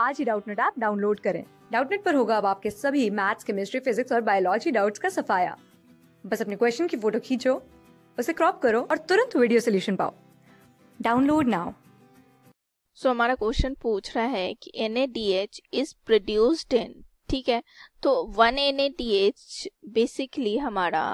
आज ही Doubtnut app download करें डाउटनेट पर होगा अब आपके सभी मैथ्स केमिस्ट्री फिजिक्स और बायोलॉजी डाउट्स का सफाया बस अपने क्वेश्चन की फोटो खींचो उसे क्रॉप करो और तुरंत वीडियो सोल्यूशन पाओ डाउनलोड नाउ सो हमारा क्वेश्चन पूछ रहा है कि N A D H is produced in ठीक है तो one N A D H basically हमारा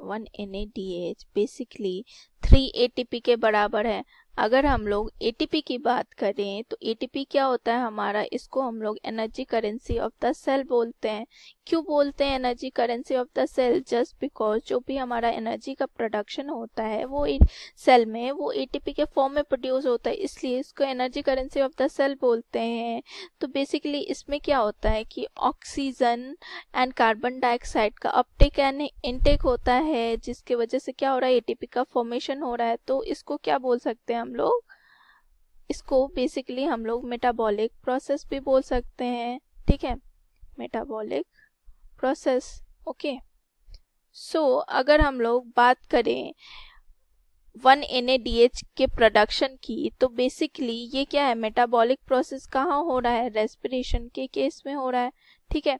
one N A D H basically three A T P के बराबर है अगर हम लोग एटीपी की बात करें तो एटीपी क्या होता है हमारा इसको हम लोग energy currency of the cell बोलते हैं क्यों बोलते हैं energy currency of the cell just because जो भी हमारा एनर्जी का प्रोडक्शन होता है वो सेल में वो एटीपी के फॉर्म में प्रोड्यूस होता है इसलिए इसको energy currency of the cell बोलते हैं तो बेसिकली इसमें क्या होता है कि ऑक्सीजन एंड कार्बन डाइऑक्साइड का अपटेक एंड इनटेक होता है जिसकी वजह से क्या हो रहा है ए का फॉर्मेशन हो रहा है तो इसको क्या बोल सकते हैं हम लोग इसको बेसिकली हम लोग मेटाबॉलिक प्रोसेस भी बोल सकते हैं ठीक है मेटाबॉलिक प्रोसेस ओके सो अगर हम लोग बात करें वन एन के प्रोडक्शन की तो बेसिकली ये क्या है मेटाबॉलिक प्रोसेस कहाँ हो रहा है रेस्पिरेशन के केस में हो रहा है ठीक है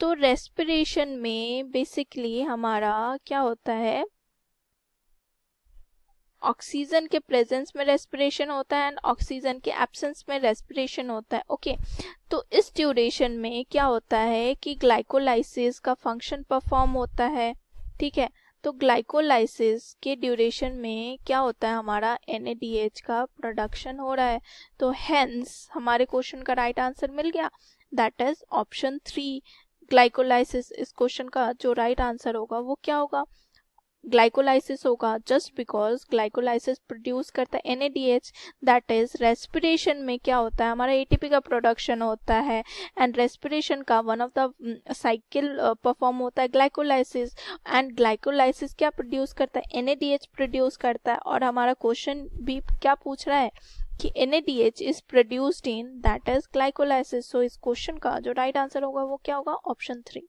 तो रेस्पिरेशन में बेसिकली हमारा क्या होता है ऑक्सीजन के प्रेजेंस में रेस्पिरेशन होता है एंड ऑक्सीजन के एब्सेंस में रेस्पिरेशन होता है ओके okay. तो इस ड्यूरेशन में क्या होता है कि ग्लाइकोलाइसिस का फंक्शन परफॉर्म होता है ठीक है तो ग्लाइकोलाइसिस के ड्यूरेशन में क्या होता है हमारा एन का प्रोडक्शन हो रहा है तो हैंस हमारे क्वेश्चन का राइट right आंसर मिल गया that is option three glycolysis इस क्वेश्चन का जो राइट right आंसर होगा वो क्या होगा ग्लाइकोलाइसिस होगा जस्ट बिकॉज ग्लाइकोलाइसिस प्रोड्यूस करता है एन दैट इज रेस्पिरेशन में क्या होता है हमारा एटीपी का प्रोडक्शन होता है एंड रेस्पिरेशन का one of the cycle perform होता है ग्लाइकोलाइसिस एंड ग्लाइकोलाइसिस क्या प्रोड्यूस करता है एन प्रोड्यूस करता है और हमारा क्वेश्चन भी क्या पूछ रहा है कि N is produced in that is glycolysis so इस क्वेश्चन का जो राइट right आंसर होगा वो क्या होगा ऑप्शन थ्री